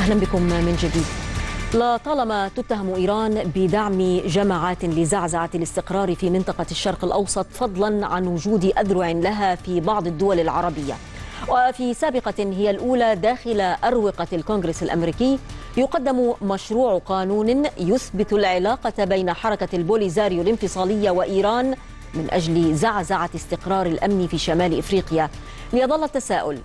أهلا بكم من جديد لطالما تتهم إيران بدعم جماعات لزعزعة الاستقرار في منطقة الشرق الأوسط فضلا عن وجود أذرع لها في بعض الدول العربية وفي سابقة هي الأولى داخل أروقة الكونغرس الأمريكي يقدم مشروع قانون يثبت العلاقة بين حركة البوليزاريو الانفصالية وإيران من أجل زعزعة استقرار الأمن في شمال إفريقيا ليظل التساؤل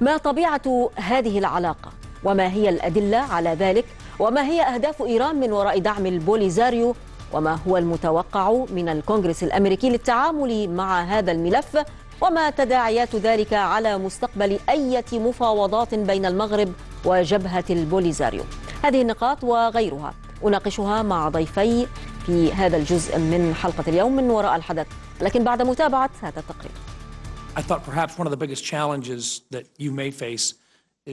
ما طبيعة هذه العلاقة؟ وما هي الأدلة على ذلك وما هي أهداف إيران من وراء دعم البوليزاريو وما هو المتوقع من الكونغرس الأمريكي للتعامل مع هذا الملف وما تداعيات ذلك على مستقبل أي مفاوضات بين المغرب وجبهة البوليزاريو هذه النقاط وغيرها أناقشها مع ضيفي في هذا الجزء من حلقة اليوم من وراء الحدث لكن بعد متابعة هذا التقرير I thought perhaps one of the biggest challenges that you may face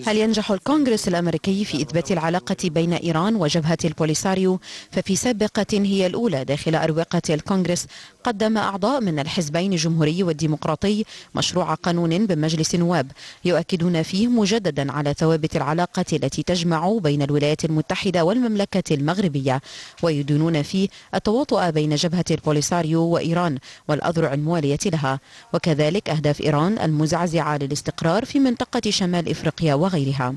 هل ينجح الكونغرس الأمريكي في إثبات العلاقة بين إيران وجبهة البوليساريو ففي سابقة هي الأولى داخل أروقة الكونغرس قدم أعضاء من الحزبين الجمهوري والديمقراطي مشروع قانون بمجلس النواب يؤكدون فيه مجددا على ثوابت العلاقة التي تجمع بين الولايات المتحدة والمملكة المغربية ويدونون فيه التواطؤ بين جبهة البوليساريو وإيران والأذرع الموالية لها وكذلك أهداف إيران المزعزعة للاستقرار في منطقة شمال إفريقيا وغيرها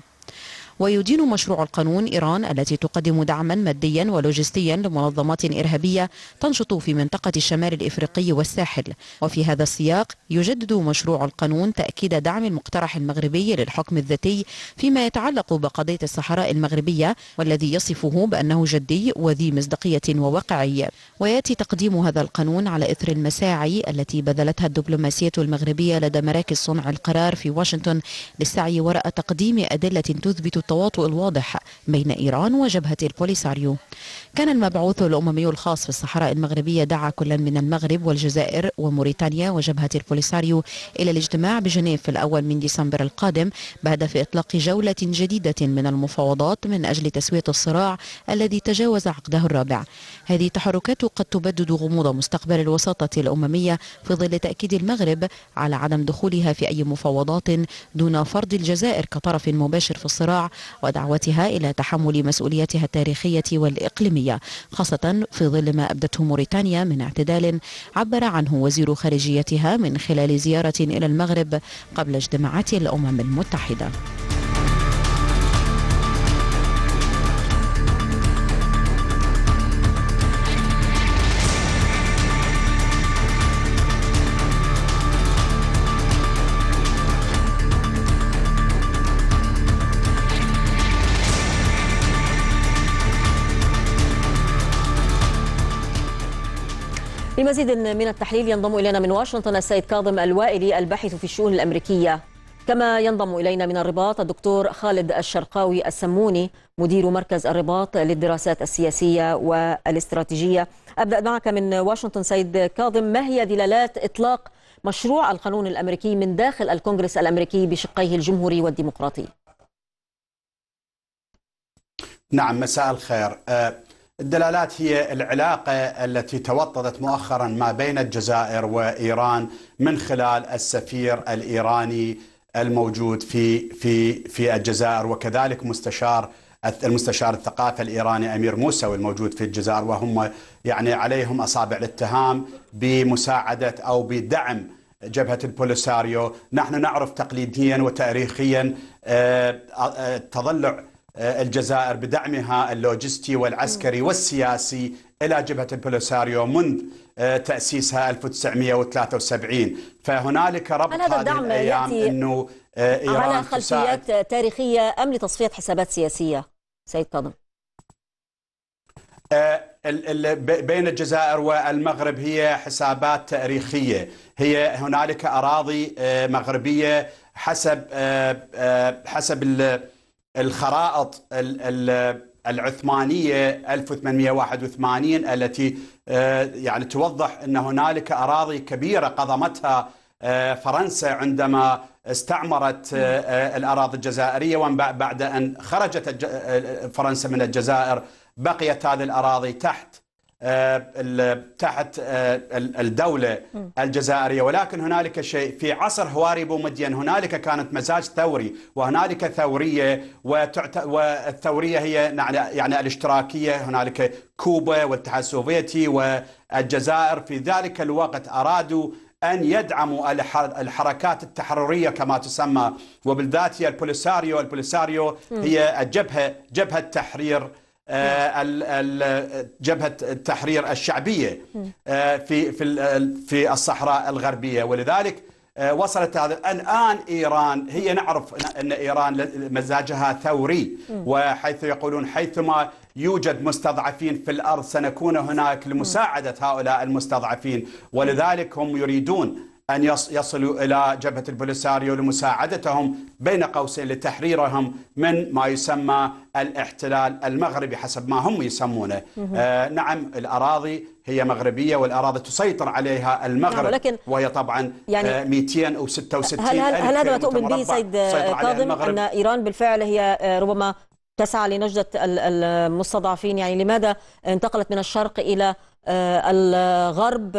ويدين مشروع القانون إيران التي تقدم دعما ماديا ولوجستيا لمنظمات إرهابية تنشط في منطقة الشمال الإفريقي والساحل وفي هذا السياق يجدد مشروع القانون تأكيد دعم المقترح المغربي للحكم الذاتي فيما يتعلق بقضية الصحراء المغربية والذي يصفه بأنه جدي وذي مصداقية وواقعي ويأتي تقديم هذا القانون على إثر المساعي التي بذلتها الدبلوماسية المغربية لدى مراكز صنع القرار في واشنطن للسعي وراء تقديم أدلة تثبت التواطؤ الواضح بين إيران وجبهة البوليساريو كان المبعوث الأممي الخاص في الصحراء المغربية دعا كل من المغرب والجزائر وموريتانيا وجبهة البوليساريو إلى الاجتماع بجنيف في الأول من ديسمبر القادم بهدف إطلاق جولة جديدة من المفاوضات من أجل تسوية الصراع الذي تجاوز عقده الرابع هذه التحركات قد تبدد غموض مستقبل الوساطة الأممية في ظل تأكيد المغرب على عدم دخولها في أي مفاوضات دون فرض الجزائر كطرف مباشر في الصراع ودعوتها إلى تحمل مسؤوليتها التاريخية والإقليمية خاصة في ظل ما أبدته موريتانيا من اعتدال عبر عنه وزير خارجيتها من خلال زيارة إلى المغرب قبل اجتماعات الأمم المتحدة لمزيد من التحليل ينضم إلينا من واشنطن السيد كاظم الوائلي الباحث في الشؤون الأمريكية كما ينضم إلينا من الرباط الدكتور خالد الشرقاوي السموني مدير مركز الرباط للدراسات السياسية والاستراتيجية أبدأ معك من واشنطن سيد كاظم ما هي دلالات إطلاق مشروع القانون الأمريكي من داخل الكونغرس الأمريكي بشقيه الجمهوري والديمقراطي نعم مساء الخير آه، الدلالات هي العلاقة التي توطدت مؤخرا ما بين الجزائر وإيران من خلال السفير الإيراني الموجود في في في الجزائر وكذلك مستشار المستشار الثقافي الايراني امير موسى الموجود في الجزائر وهم يعني عليهم اصابع الاتهام بمساعده او بدعم جبهه البوليساريو، نحن نعرف تقليديا وتاريخيا آه، آه، تضلع آه، الجزائر بدعمها اللوجستي والعسكري والسياسي إلى جبهة البوليساريو منذ آه، تأسيسها 1973 فهنالك ربط هذا الدعم الأيام يأتي أنه آه، إيران على خلفيات تساعد. تاريخية أم لتصفية حسابات سياسية سيد كاظم بين الجزائر والمغرب هي حسابات تاريخية هي هنالك أراضي مغربية حسب حسب الخرائط العثمانية 1881 التي آه، يعني توضح أن هنالك أراضي كبيرة قضمتها آه، فرنسا عندما استعمرت آه، الأراضي الجزائرية بعد أن خرجت فرنسا من الجزائر بقيت هذه الأراضي تحت آه، تحت آه، الدولة الجزائرية ولكن هنالك شيء في عصر هواري بومدين هنالك كانت مزاج ثوري وهنالك ثورية والثورية هي يعني الاشتراكية هنالك كوبا والاتحاد السوفيتي والجزائر في ذلك الوقت أرادوا أن يدعموا الحركات التحررية كما تسمى وبالذات هي البوليساريو البوليساريو هي الجبهة جبهة تحرير آه، جبهة التحرير الشعبية آه، في في الصحراء الغربية ولذلك آه، وصلت هذا الآن إيران هي نعرف أن إيران مزاجها ثوري وحيث يقولون حيثما يوجد مستضعفين في الأرض سنكون هناك لمساعدة هؤلاء المستضعفين ولذلك هم يريدون أن يصلوا إلى جبهة البوليساريو لمساعدتهم بين قوسين لتحريرهم من ما يسمى الاحتلال المغربي حسب ما هم يسمونه آه نعم الأراضي هي مغربية والأراضي تسيطر عليها المغرب نعم ولكن وهي طبعا يعني 266 آه، هل, هل, هل هذا ما تؤمن به سيد كاظم أن إيران بالفعل هي آه، ربما تسعى لنجدة المستضعفين يعني لماذا انتقلت من الشرق إلى آه، الغرب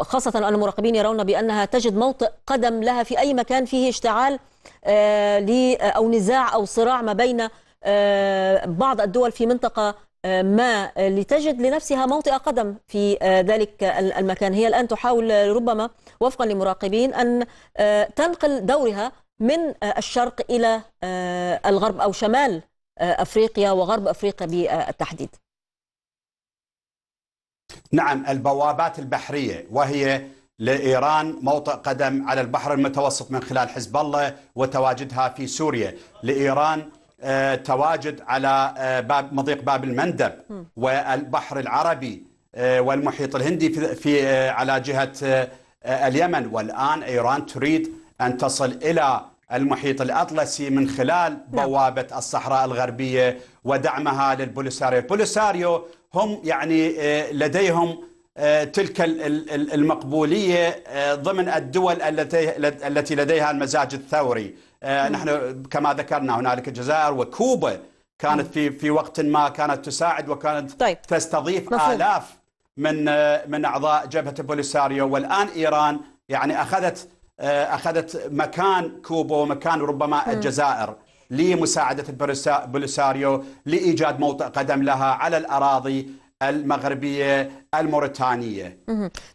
خاصة أن المراقبين يرون بأنها تجد موطئ قدم لها في أي مكان فيه اشتعال آه، آه، أو نزاع أو صراع ما بين آه، بعض الدول في منطقة ما لتجد لنفسها موطئ قدم في ذلك المكان هي الآن تحاول ربما وفقا لمراقبين أن تنقل دورها من الشرق إلى الغرب أو شمال أفريقيا وغرب أفريقيا بالتحديد نعم البوابات البحرية وهي لإيران موطئ قدم على البحر المتوسط من خلال حزب الله وتواجدها في سوريا لإيران آه، تواجد على آه، باب مضيق باب المندب والبحر العربي آه، والمحيط الهندي في, على جهة اليمن والآن إيران تريد أن تصل إلى المحيط الأطلسي من خلال نعم. بوابة الصحراء الغربية ودعمها للبوليساريو البوليساريو هم يعني آه، لديهم آه، تلك المقبولية آه، ضمن الدول التي لديها المزاج الثوري نعم. نحن كما ذكرنا هنالك الجزائر وكوبا كانت نعم. في في وقت ما كانت تساعد وكانت طيب. تستضيف مفهوم. آلاف من من أعضاء جبهة البوليساريو والآن إيران يعني أخذت آه، اخذت مكان كوبا ومكان ربما الجزائر لمساعده بوليساريو لايجاد موطئ قدم لها على الاراضي المغربية الموريتانية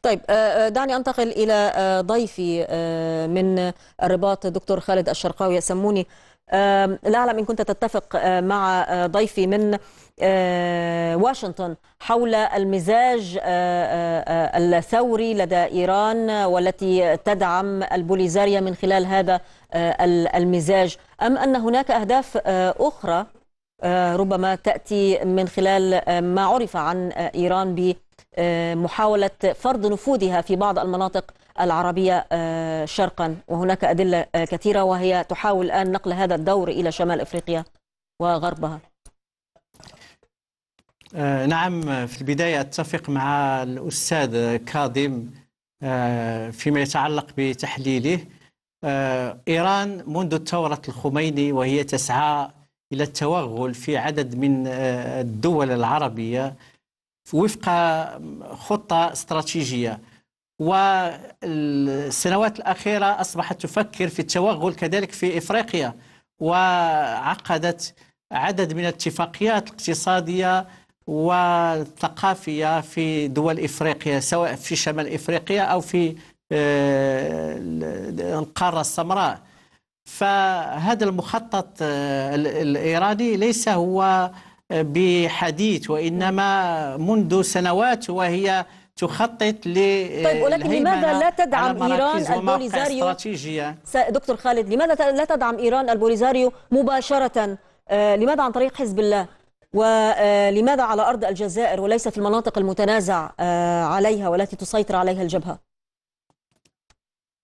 طيب آه، آه، دعني أنتقل إلى آه، ضيفي من الرباط دكتور خالد الشرقاوي يسموني لا أعلم إن كنت تتفق مع ضيفي من واشنطن حول المزاج الثوري لدى إيران والتي تدعم البوليزاريا من خلال هذا المزاج أم أن هناك أهداف أخرى آه، ربما تأتي من خلال آه، ما عرف عن آه، إيران بمحاولة فرض نفوذها في بعض المناطق العربية شرقا وهناك أدلة كثيرة وهي تحاول الآن نقل هذا الدور إلى شمال إفريقيا وغربها نعم في البداية أتفق مع الأستاذ كاظم فيما يتعلق بتحليله إيران منذ الثورة الخميني وهي تسعى إلى التوغل في عدد من آه، الدول العربية وفق خطة استراتيجية والسنوات الأخيرة أصبحت تفكر في التوغل كذلك في إفريقيا وعقدت عدد من الاتفاقيات الاقتصادية والثقافية في دول إفريقيا سواء في شمال إفريقيا أو في آه، القارة السمراء فهذا المخطط آه، الإيراني ليس هو آه، بحديث وإنما منذ سنوات وهي تخطط ل آه، طيب ولكن لماذا لا تدعم ايران البوليزاريو دكتور خالد لماذا لا تدعم ايران البوليزاريو مباشره لماذا عن طريق حزب الله ولماذا على ارض الجزائر وليس في المناطق المتنازع عليها والتي تسيطر عليها الجبهه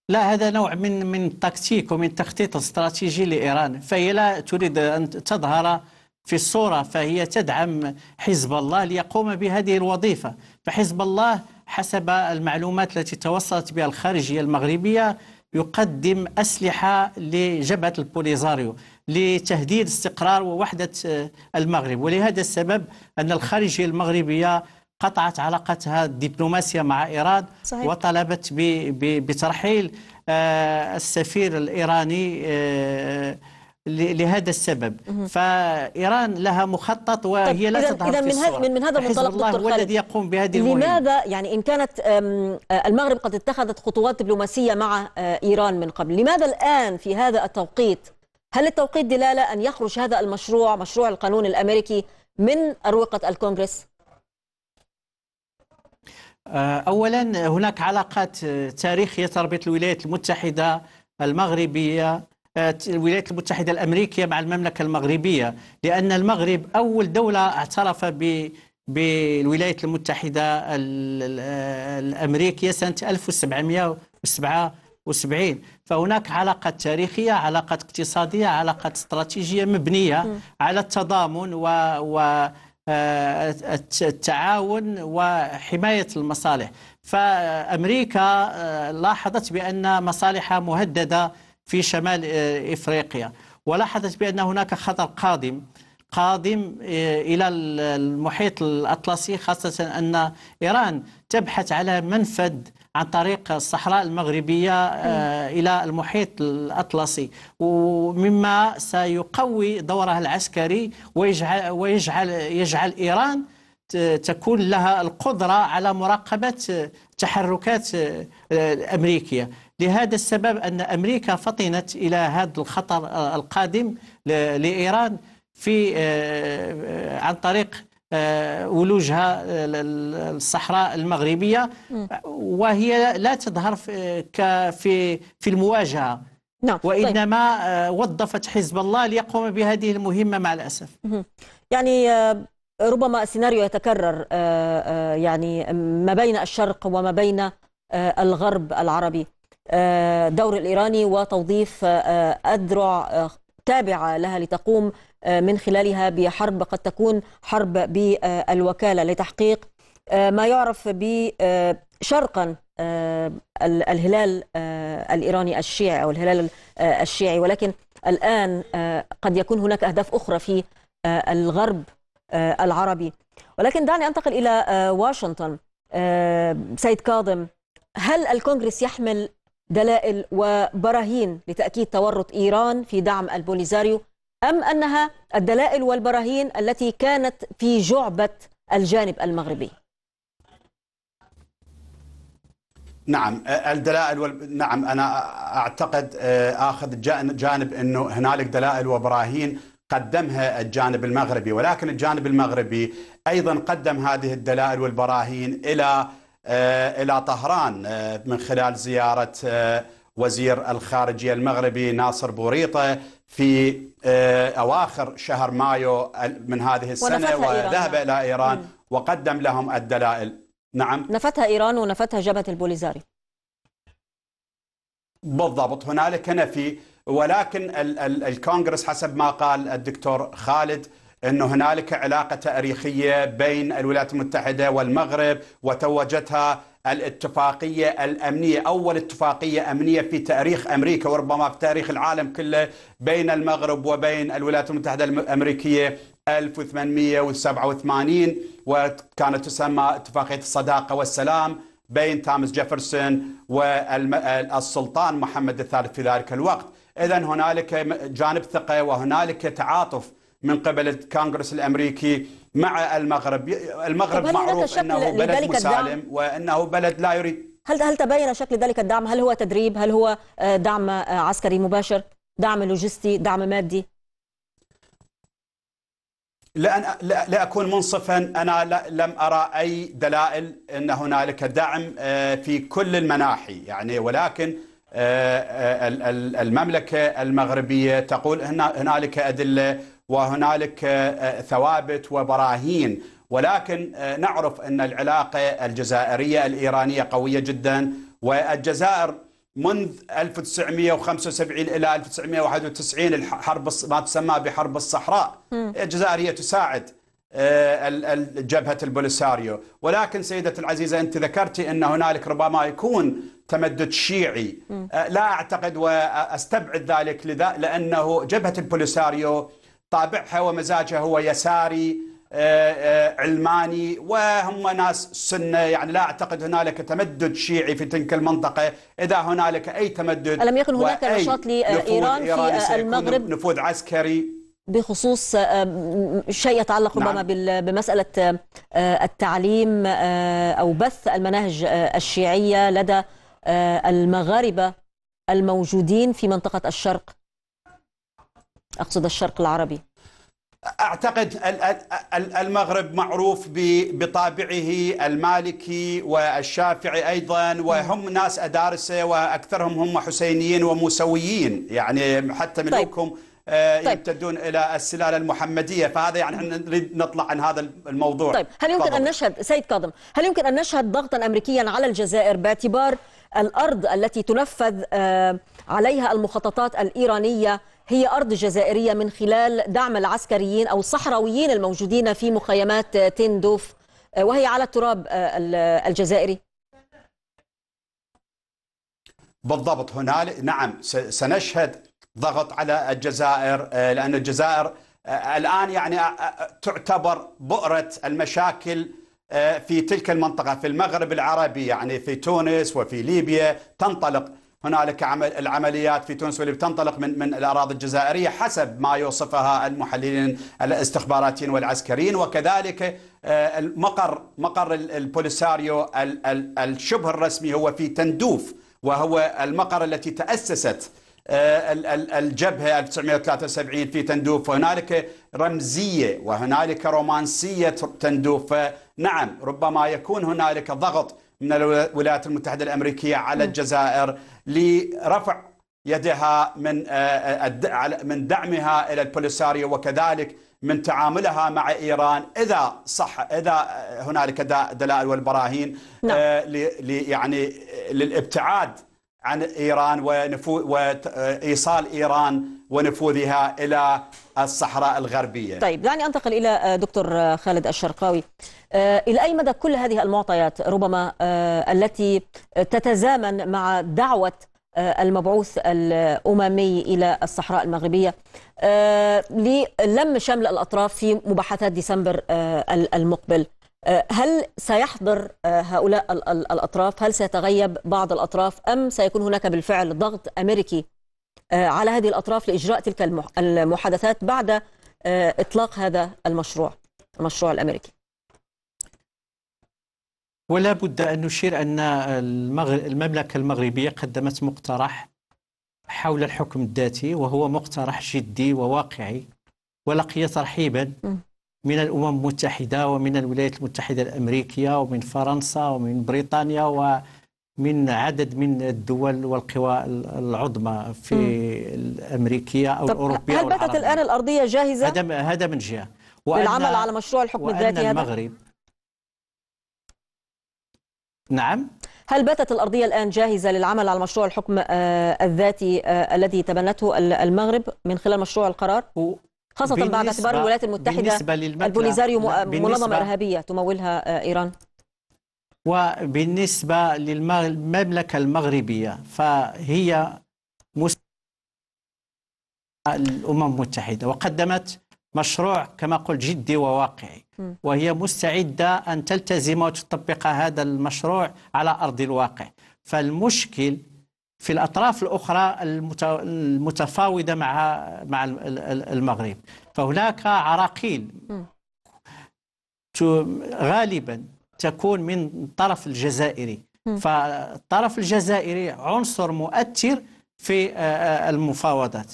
لا هذا نوع من من التكتيك ومن التخطيط الاستراتيجي لايران فهي لا تريد ان تظهر في الصوره فهي تدعم حزب الله ليقوم بهذه الوظيفه فحزب الله حسب المعلومات التي توصلت بها الخارجيه المغربيه يقدم اسلحه لجبهه البوليزاريو لتهديد استقرار ووحده المغرب ولهذا السبب ان الخارجيه المغربيه قطعت علاقتها الدبلوماسية مع إيران صحيح. وطلبت بترحيل آه، السفير الإيراني آه، لهذا السبب فايران لها مخطط وهي طيب، لا تظهر إذن في الصورة من, من هذا المنطلق دكتور هو الذي يقوم بهذه المهمه لماذا يعني ان كانت آه، المغرب قد اتخذت خطوات دبلوماسيه مع ايران من قبل لماذا الان في هذا التوقيت هل التوقيت دلاله ان يخرج هذا المشروع مشروع القانون الامريكي من اروقه الكونغرس آه، اولا هناك علاقات آه، تاريخيه تربط الولايات المتحده المغربيه آه، الولايات المتحده الامريكيه مع المملكه المغربيه لان المغرب اول دوله اعترف ب بالولايات المتحده الامريكيه سنه 1777 فهناك علاقه تاريخيه علاقه اقتصاديه علاقه استراتيجيه مبنيه على التضامن و, و آه، التعاون وحماية المصالح فأمريكا آه، لاحظت بأن مصالحها مهددة في شمال آه، إفريقيا ولاحظت بأن هناك خطر قادم قادم إلى المحيط الأطلسي خاصة أن إيران تبحث على منفذ عن طريق الصحراء المغربية آه، إلى المحيط الأطلسي ومما سيقوي دورها العسكري ويجعل, ويجعل يجعل إيران تكون لها القدرة على مراقبة التحركات الأمريكية آه، لهذا السبب أن أمريكا فطنت إلى هذا الخطر آه، القادم لإيران في عن طريق آه، ولوجها آه، الصحراء المغربية وهي لا تظهر في في المواجهة نعم طيب. وإنما آه، وظفت حزب الله ليقوم بهذه المهمة مع الأسف يعني ربما السيناريو يتكرر يعني ما بين الشرق وما بين الغرب العربي دور الإيراني وتوظيف أذرع تابعة لها لتقوم آه، من خلالها بحرب قد تكون حرب بالوكالة لتحقيق آه، ما يعرف بشرقا آه، الهلال الإيراني الشيعي أو الهلال الشيعي ولكن الآن قد يكون هناك أهداف أخرى في الغرب العربي ولكن دعني أنتقل إلى واشنطن سيد كاظم هل الكونغرس يحمل دلائل وبراهين لتأكيد تورط إيران في دعم البوليزاريو أم أنها الدلائل والبراهين التي كانت في جعبة الجانب المغربي نعم الدلائل وال... نعم انا اعتقد آه، اخذ جانب انه هنالك دلائل وبراهين قدمها الجانب المغربي ولكن الجانب المغربي ايضا قدم هذه الدلائل والبراهين الى آه، إلى طهران آه، من خلال زيارة آه، وزير الخارجية المغربي ناصر بوريطة في أواخر شهر مايو من هذه السنة وذهب نعم. إلى إيران وقدم لهم الدلائل نعم نفتها إيران ونفتها جبهة البوليزاري بالضبط هنالك نفي ولكن الكونغرس حسب ما قال الدكتور خالد أن هنالك علاقة تاريخية بين الولايات المتحدة والمغرب وتوجتها الاتفاقية الأمنية أول اتفاقية أمنية في تاريخ أمريكا وربما في تاريخ العالم كله بين المغرب وبين الولايات المتحدة الأمريكية 1887 وكانت تسمى اتفاقية الصداقة والسلام بين توماس جيفرسون والسلطان محمد الثالث في ذلك الوقت إذا هنالك جانب ثقة وهنالك تعاطف من قبل الكونغرس الامريكي مع المغرب المغرب معروف انه بلد مسالم وانه بلد لا يريد هل هل تبين شكل ذلك الدعم هل هو تدريب هل هو آه، دعم آه، عسكري مباشر دعم لوجستي دعم مادي لا لا, اكون منصفا انا لم ارى اي دلائل ان هنالك دعم آه، في كل المناحي يعني ولكن المملكه المغربيه تقول هنالك ادله وهنالك آه، آه، ثوابت وبراهين ولكن آه، نعرف ان العلاقه الجزائريه الايرانيه قويه جدا والجزائر منذ 1975 الى 1991 الحرب ما تسمى بحرب الصحراء الجزائر هي تساعد جبهة البوليساريو ولكن سيدة العزيزة أنت ذكرتي أن هنالك ربما يكون تمدد شيعي لا أعتقد وأستبعد ذلك لأنه جبهة البوليساريو طابعها ومزاجها هو يساري آه، آه، علماني وهم ناس سنة يعني لا أعتقد هنالك تمدد شيعي في تلك المنطقة إذا هنالك أي تمدد ألم يكن هناك نشاط لإيران في المغرب نفوذ عسكري بخصوص آه، شيء يتعلق نعم. ربما نعم. بمسألة التعليم أو بث المناهج الشيعية لدى المغاربة الموجودين في منطقة الشرق أقصد الشرق العربي اعتقد المغرب معروف بطابعه المالكي والشافعي ايضا وهم ناس ادارسه واكثرهم هم حسينيين وموسويين يعني حتى طيب. ملوكهم آه، طيب. يمتدون طيب. الى السلاله المحمديه فهذا يعني نريد نطلع عن هذا الموضوع طيب هل يمكن ان نشهد سيد كاظم هل يمكن ان نشهد ضغطا امريكيا على الجزائر باعتبار الارض التي تنفذ آه، عليها المخططات الايرانيه هي أرض جزائرية من خلال دعم العسكريين أو الصحراويين الموجودين في مخيمات تندوف آه، وهي على التراب آه، الجزائري بالضبط هنالك نعم سنشهد ضغط على الجزائر آه، لأن الجزائر الآن يعني تعتبر بؤرة المشاكل في تلك المنطقة في المغرب العربي يعني في تونس وفي ليبيا تنطلق هنالك عمل العمليات في تونس واللي بتنطلق من من الاراضي الجزائريه حسب ما يوصفها المحللين الاستخباراتيين والعسكريين وكذلك آه، المقر مقر البوليساريو الشبه الرسمي هو في تندوف وهو المقر التي تاسست آه، الجبهة 1973 في تندوف وهنالك رمزية وهنالك رومانسية تندوف نعم ربما يكون هنالك ضغط من الولايات المتحدة الأمريكية على الجزائر لرفع يدها من آه، من دعمها الى البوليساريو وكذلك من تعاملها مع ايران اذا صح اذا هنالك دلائل والبراهين نعم. آه، يعني للابتعاد عن إيران ونفوذ وإيصال إيران ونفوذها إلى الصحراء الغربية طيب دعني أنتقل إلى آه، دكتور آه، خالد الشرقاوي آه، إلى أي مدى كل هذه المعطيات ربما التي تتزامن مع دعوة المبعوث الأممي إلى الصحراء المغربية للم شمل الأطراف في مباحثات ديسمبر المقبل آه، هل سيحضر آه، هؤلاء الأطراف هل سيتغيب بعض الأطراف أم سيكون هناك بالفعل ضغط أمريكي آه، على هذه الأطراف لإجراء تلك المحادثات بعد إطلاق هذا المشروع المشروع الأمريكي ولا بد أن نشير أن المملكة المغربية قدمت مقترح حول الحكم الذاتي وهو مقترح جدي وواقعي ولقي ترحيبا من الأمم المتحدة ومن الولايات المتحدة الأمريكية ومن فرنسا ومن بريطانيا ومن عدد من الدول والقوى العظمى في الأمريكية أو الأوروبية هل باتت الآن الأرضية جاهزة؟ هذا هذا من جهة للعمل على مشروع الحكم الذاتي هذا؟ المغرب نعم هل باتت الأرضية الآن جاهزة للعمل على مشروع الحكم آه، الذاتي آه، الذي تبنته المغرب من خلال مشروع القرار؟ خاصة بعد اعتبار الولايات المتحدة البوليزاريو منظمة إرهابية تمولها آه، إيران وبالنسبة للمملكة المغربية فهي الأمم المتحدة وقدمت مشروع كما قلت جدي وواقعي وهي مستعدة أن تلتزم وتطبق هذا المشروع على أرض الواقع فالمشكل في الأطراف الأخرى المتفاوضة مع مع المغرب فهناك عراقيل غالبا تكون من الطرف الجزائري فالطرف الجزائري عنصر مؤثر في المفاوضات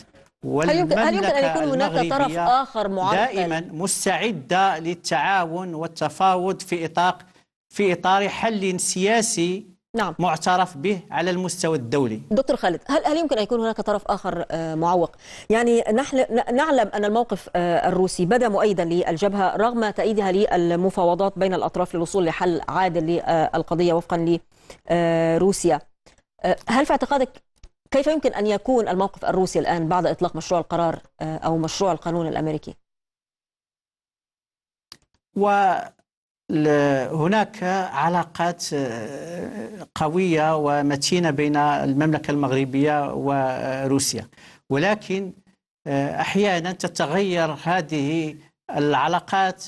هل يمكن أن يكون هناك طرف آخر معرقل دائما مستعدة للتعاون والتفاوض في إطاق في إطار حل سياسي نعم معترف به على المستوى الدولي دكتور خالد هل هل يمكن ان يكون هناك طرف اخر آه، معوق يعني نحن نعلم ان الموقف آه، الروسي بدا مؤيدا للجبهه رغم تأييدها للمفاوضات بين الاطراف للوصول لحل عادل للقضيه وفقا لروسيا آه، هل في اعتقادك كيف يمكن ان يكون الموقف الروسي الان بعد اطلاق مشروع القرار او مشروع القانون الامريكي؟ و هناك علاقات آه، قوية ومتينة بين المملكة المغربية وروسيا ولكن آه، أحيانا تتغير هذه العلاقات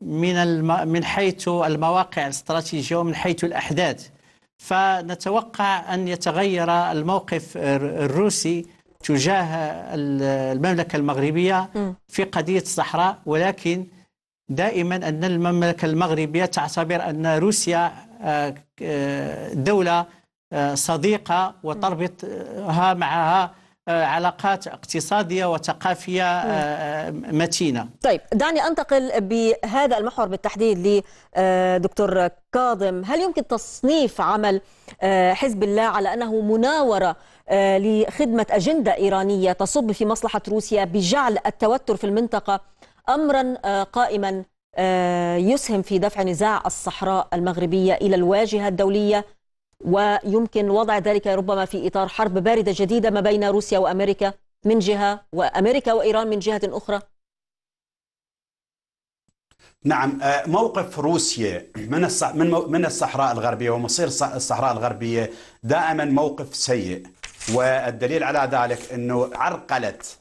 من من حيث المواقع الاستراتيجية ومن حيث الأحداث فنتوقع أن يتغير الموقف آه، الروسي تجاه المملكة المغربية في قضية الصحراء ولكن دائما أن المملكة المغربية تعتبر أن روسيا آه، آه، دولة آه، صديقة وتربطها معها علاقات اقتصادية وثقافية متينة طيب دعني أنتقل بهذا المحور بالتحديد لدكتور كاظم هل يمكن تصنيف عمل حزب الله على أنه مناورة لخدمة أجندة إيرانية تصب في مصلحة روسيا بجعل التوتر في المنطقة أمرا آه، قائما آه، يسهم في دفع نزاع الصحراء المغربية إلى الواجهة الدولية ويمكن وضع ذلك ربما في إطار حرب باردة جديدة ما بين روسيا وأمريكا من جهة وأمريكا وإيران من جهة أخرى نعم آه، موقف روسيا من من الصحراء الغربيه ومصير الصحراء الغربيه دائما موقف سيء والدليل على ذلك انه عرقلت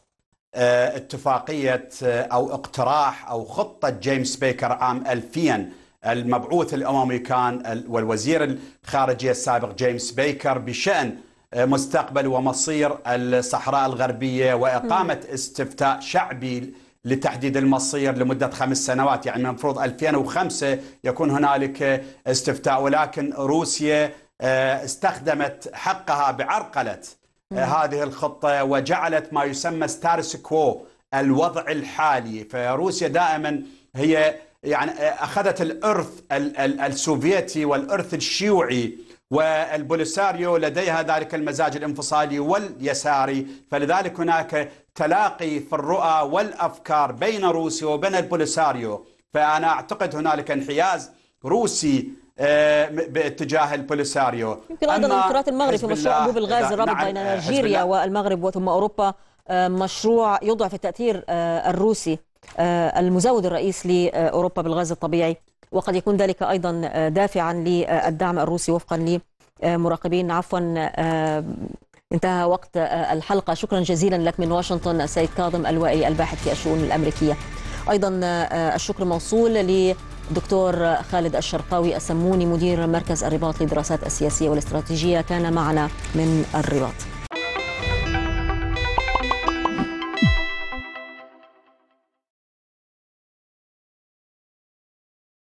آه، اتفاقية آه، أو اقتراح أو خطة جيمس بيكر عام 2000 المبعوث الأممي كان والوزير الخارجية السابق جيمس بيكر بشأن آه، مستقبل ومصير الصحراء الغربية وإقامة استفتاء شعبي لتحديد المصير لمدة خمس سنوات يعني المفروض 2005 يكون هنالك استفتاء ولكن روسيا استخدمت حقها بعرقلة آه، هذه الخطة وجعلت ما يسمى ستارس كو الوضع الحالي فروسيا دائما هي يعني آه، أخذت الإرث السوفيتي والإرث الشيوعي والبوليساريو لديها ذلك المزاج الانفصالي واليساري فلذلك هناك تلاقي في الرؤى والأفكار بين روسيا وبين البوليساريو فأنا أعتقد هنالك انحياز روسي آه، باتجاه البوليساريو يمكن ايضا انفراد المغرب في مشروع انبوب الغاز الرابط نعم، بين آه، نيجيريا والمغرب وثم اوروبا آه، مشروع يضعف التاثير الروسي المزود الرئيس لاوروبا بالغاز الطبيعي وقد يكون ذلك ايضا دافعا للدعم الروسي وفقا لمراقبين عفوا انتهى وقت الحلقه شكرا جزيلا لك من واشنطن السيد كاظم الوائي الباحث في الشؤون الامريكيه ايضا الشكر موصول ل دكتور خالد الشرقاوي السموني مدير مركز الرباط للدراسات السياسية والاستراتيجية كان معنا من الرباط